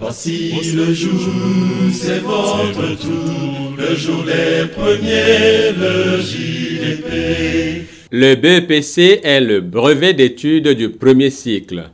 Voici le jour, c'est votre tour, le jour des premiers, le JDP. Le BEPC est le brevet d'études du premier cycle.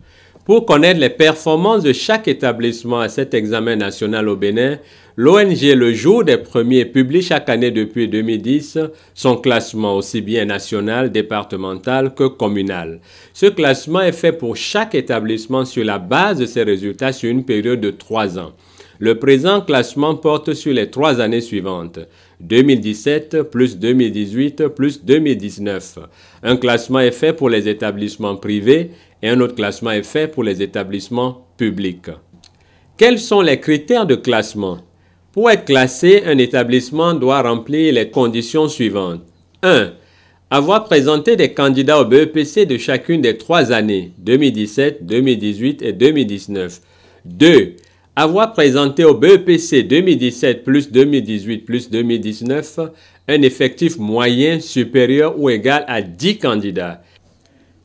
Pour connaître les performances de chaque établissement à cet examen national au Bénin, L'ONG Le Jour des Premiers publie chaque année depuis 2010 son classement aussi bien national, départemental que communal. Ce classement est fait pour chaque établissement sur la base de ses résultats sur une période de trois ans. Le présent classement porte sur les trois années suivantes, 2017 plus 2018 plus 2019. Un classement est fait pour les établissements privés et un autre classement est fait pour les établissements publics. Quels sont les critères de classement pour être classé, un établissement doit remplir les conditions suivantes. 1. Avoir présenté des candidats au BEPC de chacune des trois années 2017, 2018 et 2019. 2. Avoir présenté au BEPC e 2017 plus 2018 plus 2019 un effectif moyen supérieur ou égal à 10 candidats.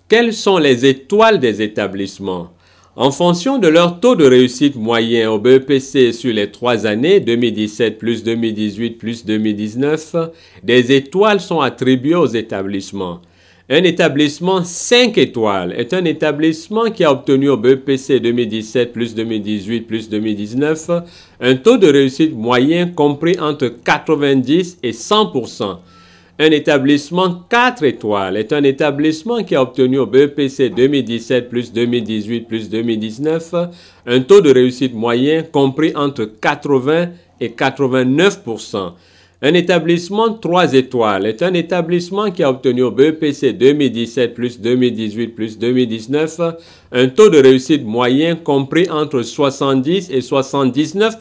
Quelles sont les étoiles des établissements en fonction de leur taux de réussite moyen au BEPC sur les trois années 2017 plus 2018 plus 2019, des étoiles sont attribuées aux établissements. Un établissement 5 étoiles est un établissement qui a obtenu au BEPC 2017 plus 2018 plus 2019 un taux de réussite moyen compris entre 90 et 100 un établissement 4 étoiles est un établissement qui a obtenu au BEPC 2017 plus 2018 plus 2019 un taux de réussite moyen compris entre 80 et 89 un établissement 3 étoiles est un établissement qui a obtenu au BEPC 2017 plus 2018 plus 2019 un taux de réussite moyen compris entre 70 et 79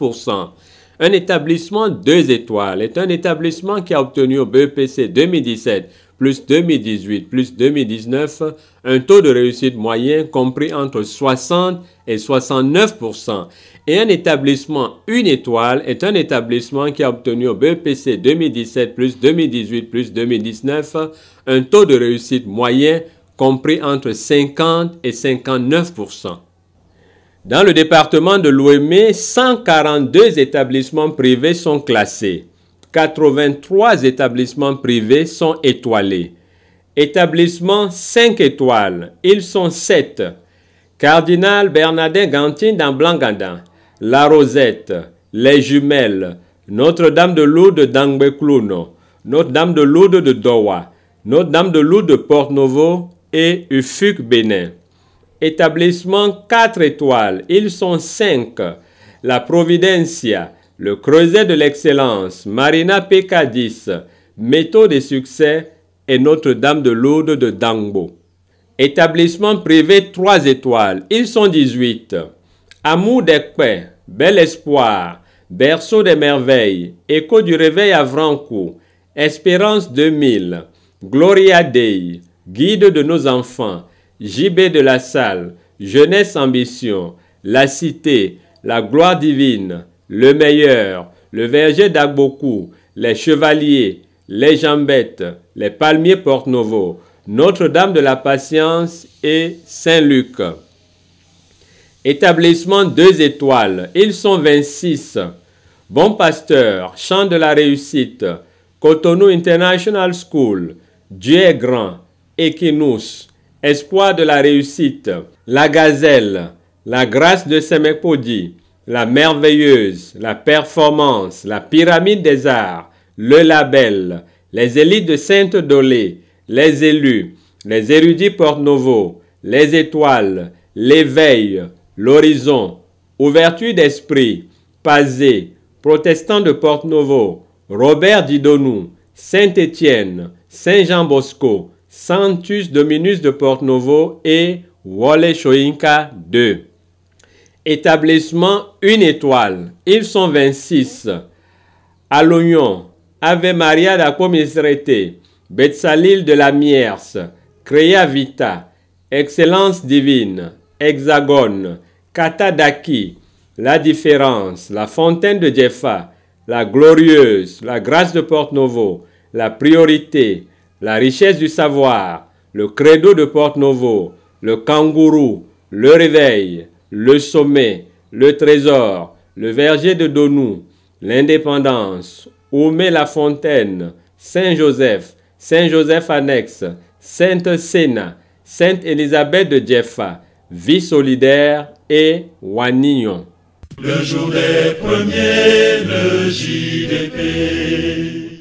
un établissement 2 étoiles est un établissement qui a obtenu au BEPC e 2017 plus 2018 plus 2019 un taux de réussite moyen compris entre 60 et 69 et un établissement une étoile est un établissement qui a obtenu au BEPC e 2017 plus 2018 plus 2019 un taux de réussite moyen compris entre 50 et 59 dans le département de Loémé, 142 e, établissements privés sont classés. 83 établissements privés sont étoilés. Établissements 5 étoiles, ils sont 7. Cardinal Bernardin Gantin dans Blanc-Gandin, La Rosette, Les Jumelles, Notre-Dame de Lourdes d'anguecluno Notre-Dame de Lourdes de Doha, Notre-Dame de Lourdes de Port-Novo et Ufuk Bénin. Établissement 4 étoiles, ils sont 5. La Providencia, le Creuset de l'Excellence, Marina PK10, Métaux de Succès et Notre-Dame de Lourdes de Dangbo. Établissement privé 3 étoiles, ils sont 18. Amour des Paix. Bel Espoir, Berceau des Merveilles, Écho du Réveil à Vranco, Espérance 2000, Gloria Dei, Guide de nos enfants, JB de la Salle, Jeunesse Ambition, La Cité, La Gloire Divine, Le Meilleur, Le Verger d'Agboku, Les Chevaliers, Les Jambettes, Les Palmiers Porte Novo, Notre-Dame de la Patience et Saint-Luc. Établissement 2 étoiles, ils sont 26. Bon Pasteur, Chant de la Réussite, Cotonou International School, Dieu est grand, Equinus, Espoir de la réussite, La Gazelle, La grâce de Semepodi, La merveilleuse, La performance, La pyramide des arts, Le label, Les élites de Sainte-Dolée, Les élus, Les érudits Porte-Novo, Les étoiles, L'éveil, L'horizon, Ouverture d'esprit, Pazé, Protestant de Porte-Novo, Robert Didonou, Saint-Étienne, Saint-Jean Bosco, Santus Dominus de Novo et Shoinka 2. Établissement une étoile. Ils sont 26. À Ave Maria da Comisrete, Betsalil de la Mierce, Crea Vita, Excellence divine, Hexagone, Daki. La Différence, La Fontaine de Jeffa, La Glorieuse, La Grâce de Porte-Novo, La Priorité, la richesse du savoir, le credo de Porte Novo, le kangourou, le réveil, le sommet, le trésor, le verger de Donou, l'indépendance, Oumé la Fontaine, Saint-Joseph, Saint-Joseph annexe, Sainte Sénat, Sainte-Élisabeth de Jeffa, Vie solidaire et Wanignon. Le jour des premiers, le